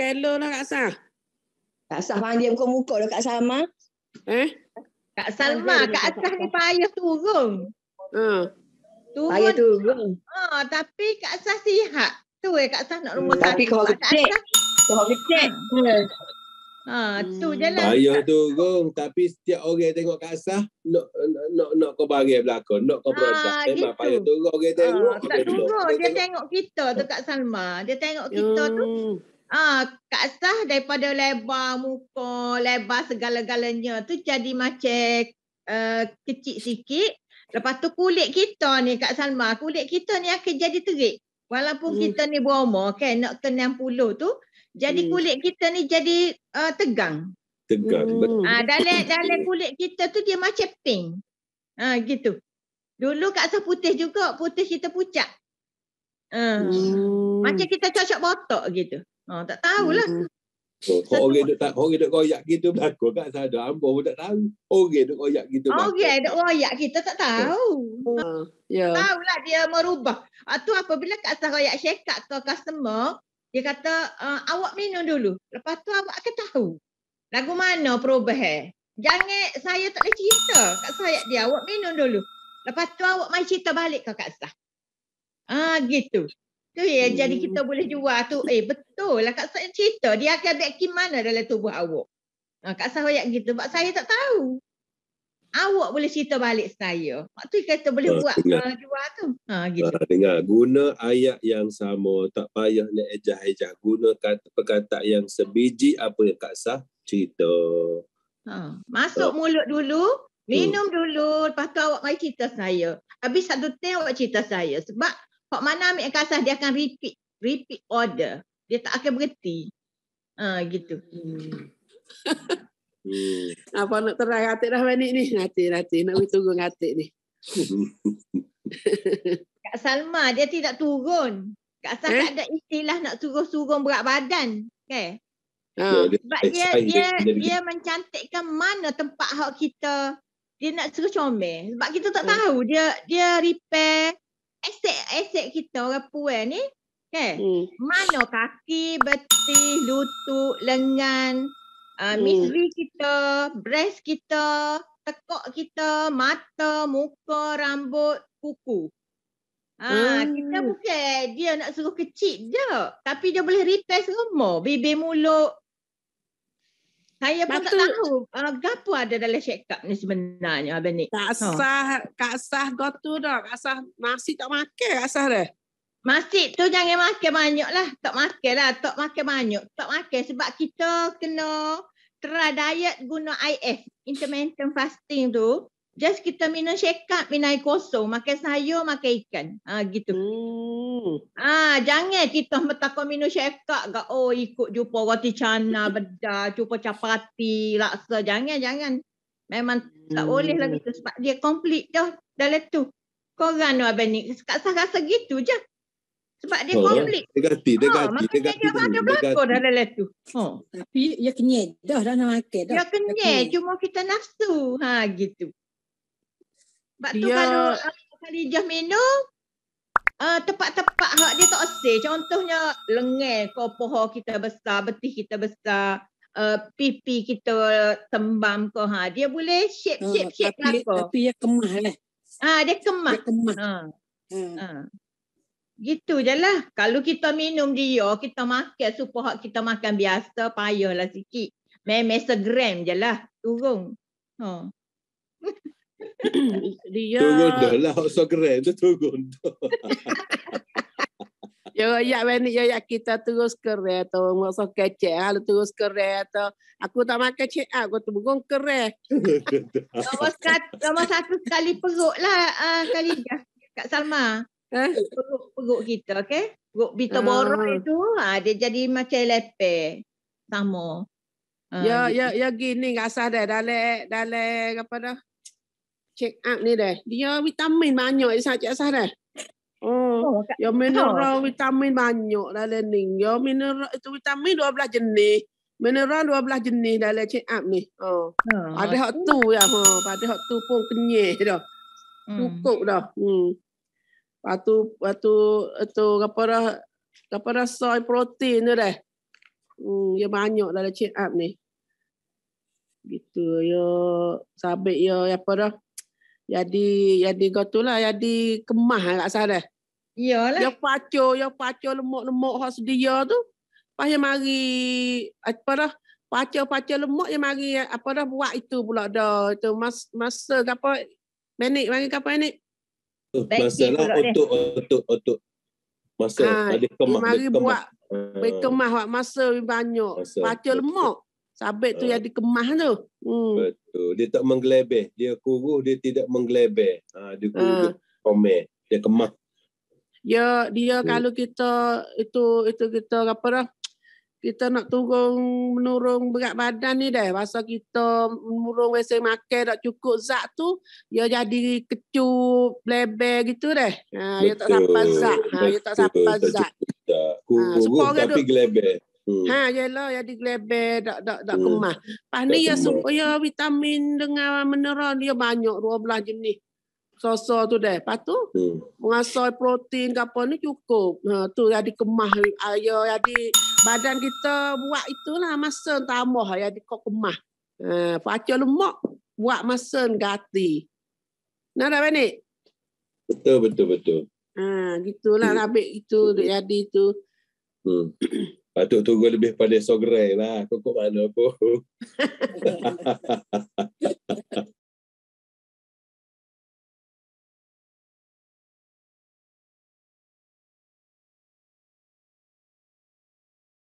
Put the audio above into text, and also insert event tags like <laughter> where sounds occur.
Hello lah Kak Sah. Kak Sah panggil muka-muka lah Kak Salma. Eh? Kak Salma, Kak Sah ni payah turun. Uh. Turun. Payah turun. Oh, tapi Kak Sah sihat. Tu eh Kak Sah nak rumah hmm, Tapi kau kecil. Kau ha. kecil. Ha, tu hmm. jalan. Bayar tu gong, tapi setiap orang tengok kat asah, nak nak nak kau bagi belakon, nak kau berdak. Ha, Memang payah tu gong orang ha, tengok. Ha, tak tunggu, dia, dia tengok. kita tu kat Salma. Dia tengok kita hmm. tu. Ah, ha, kat asah daripada lebar muka, lebar segala-galanya tu jadi macam uh, kecil sikit. Lepas tu kulit kita ni Kak Salma, kulit kita ni akan jadi terik. Walaupun hmm. kita ni berumur kan nak ke 60 tu jadi hmm. kulit kita ni jadi uh, tegang. Tegang. Hmm. Ah dalam dalam kulit kita tu dia macam pink. Ha ah, gitu. Dulu kat atas putih juga, putih kita pucat. Ah. Hmm. Macam kita cocok botok gitu. Ah, tak tahulah. Hmm. Oh, so, orang duk tak orang duk koyak gitu berlaku kat sana ada ambo pun tak tahu. Orang duk koyak gitu. Orang okay, duk koyak kita tak tahu. Ya. Yeah. Ya. Tahu lah dia merubah. Ah tu apabila kat atas check syekat ke customer, dia kata ah, awak minum dulu. Lepas tu awak akan tahu. Lagu mana perubah Jangan saya tak boleh cerita kat saya dia awak minum dulu. Lepas tu awak mai cerita balik ke kat sah. Ah gitu. Tu ya hmm. jadi kita hmm. boleh jual tu. Eh betul lah Kak Sahaya cerita. Dia akan ambil kim mana dalam tubuh awak. Ha, Kak Sahaya gitu. Sebab saya tak tahu. Awak boleh cerita balik saya. tu kata boleh ha, buat dengar. Eh, jual tu. Ha, gitu. Ha, dengar. Guna ayat yang sama. Tak payah nak ejah-ejah. Guna kata perkataan yang sebiji apa yang Kak Sah cerita. Ha. Masuk ha. mulut dulu. Minum hmm. dulu. Lepas tu awak mai cerita saya. Habis satu tim awak cerita saya. Sebab Pak Mana ambil kasah dia akan repeat repeat order. Dia tak akan berhenti. Ha gitu. Hmm. <laughs> Apa nak terang atik dah balik ni? Ngatik, ngatik. Nak pergi tunggu ngatik ni. <laughs> Kak Salma, dia tidak turun. Kak Salma eh? ada istilah nak turun-turun berat badan. Okay? Ha. Ya, Sebab dia, dia, dia, dia mencantikkan mana tempat hak kita. Dia nak suruh comel. Sebab kita tak hmm. tahu. Dia dia repair aset-aset kita orang puan ni kan hmm. mana kaki betis lutut lengan uh, ah, hmm. misri kita breast kita tekok kita mata muka rambut kuku Ha, hmm. Kita bukan dia nak suruh kecil je Tapi dia boleh repair semua Bibir mulut, saya pun Batu. tak tahu uh, ah, gapu ada dalam check up ni sebenarnya abang ni. Tak ha. sah, tak sah gotu dah. Tak sah nasi tak makan, tak sah dah. Masih tu jangan makan banyak lah. Tak makan lah. Tak makan banyak. Tak makan sebab kita kena try diet guna IF. Intermittent fasting tu just kita minum shake up minum air kosong makan sayur makan ikan ah ha, gitu hmm. ah ha, jangan kita mentak minum shake up gak oh ikut jumpa roti cana <laughs> bedah jumpa capati laksa jangan jangan memang hmm. tak boleh lagi hmm. gitu sebab dia complete dah dalam tu korang tu lah abang ni rasa rasa gitu je sebab dia oh, komplit. Dia ganti, dia ha, ganti. Oh, makanya dia ada berlaku dah dalam tu. Oh. Tapi dia kenyai dah dah nak makan. Dah. Dia kenyai, cuma kita nafsu. Ha, gitu. Sebab dia... tu kalau uh, kali jah minum, uh, ah, tempat tepat hak dia tak asih. Contohnya lengan ke poho kita besar, betih kita besar, uh, pipi kita tembam ke ha. Dia boleh shape shape ha, shape tapi, lah Tapi dia kemah lah. Ah ha, dia kemah. Dia kemah. Ha. Hmm. Ha. Gitu je lah. Kalau kita minum dia, kita makan super kita makan biasa, payahlah sikit. Memang segram je lah. Turung. Ha. <laughs> dia Tunggu lah so keren tu tunggu <laughs> Yo, ya ben yo, ya kita terus kereta masa kecil hal terus kereta aku tak makan kecil aku tu bukan kereta. Sama satu kali perut lah uh, ha, kali dah Kak Salma. Perut-perut ha? kita okey. Perut bita uh. borok itu ha, dia jadi macam lepe. Sama. Uh, ya gitu. ya ya gini rasa dah dah dale, dah apa dah check up ni deh. Dia vitamin banyak ni saja sah deh. Oh, ya mineral vitamin banyak dah le ning. Ya mineral itu vitamin 12 jenis. Mineral 12 jenis dah le check up ni. Oh. Hmm. Ada hak tu ya ha. Pada hak tu pun kenyal dah. Hmm. Cukup dah. Hmm. Patu patu itu apa dah apa dah soy protein tu deh. Hmm, ya banyak dah le check up ni. Gitu ya sabik ya apa dah jadi jadi kau tu lah jadi kemah lah kat sana. Iyalah. Yang paco, yang paco lemak-lemak hak sedia tu. Pas yang mari apa dah paco-paco lemak yang mari apa dah buat itu pula dah. Itu mas masa apa manik mari apa ni? Masalah untuk untuk untuk masa ha, ada kemah. Mari buat berkemah buat masa banyak. Paco lemak. Sabit tu ah. jadi kemah tu. Hmm. Betul tu dia tak menggelebeh dia kuruh dia tidak menggelebeh ha, dia kuruh ah. uh. komen dia kemah ya dia hmm. kalau kita itu itu kita apa dah kita nak turun menurung berat badan ni deh masa kita menurung wesen makan tak cukup zat tu dia ya jadi kecup lebel gitu deh ha dia ya tak sampai zat ha dia ya tak sampai zat tak cukup, tak. Kuruh, ha, tapi gelebel Hmm. Ha yalah ya digrebe dak dak dak hmm. kemah. Pas ni ya supaya vitamin dengan mineral dia ya, banyak 12 jenis. Sosor tu deh. Pas tu hmm. mengasai protein ke ni cukup. Ha tu ha, ya dikemah ayo ya di badan kita buat itulah masa tambah ya di kok kemah. Ha pacar lemak buat masa ganti. Nah dah ni. Betul betul betul. Ha gitulah hmm. nak itu hmm. jadi tu. Hmm. Patut tunggu lebih pada sograi lah. Kau kok mana pun. <laughs> <laughs>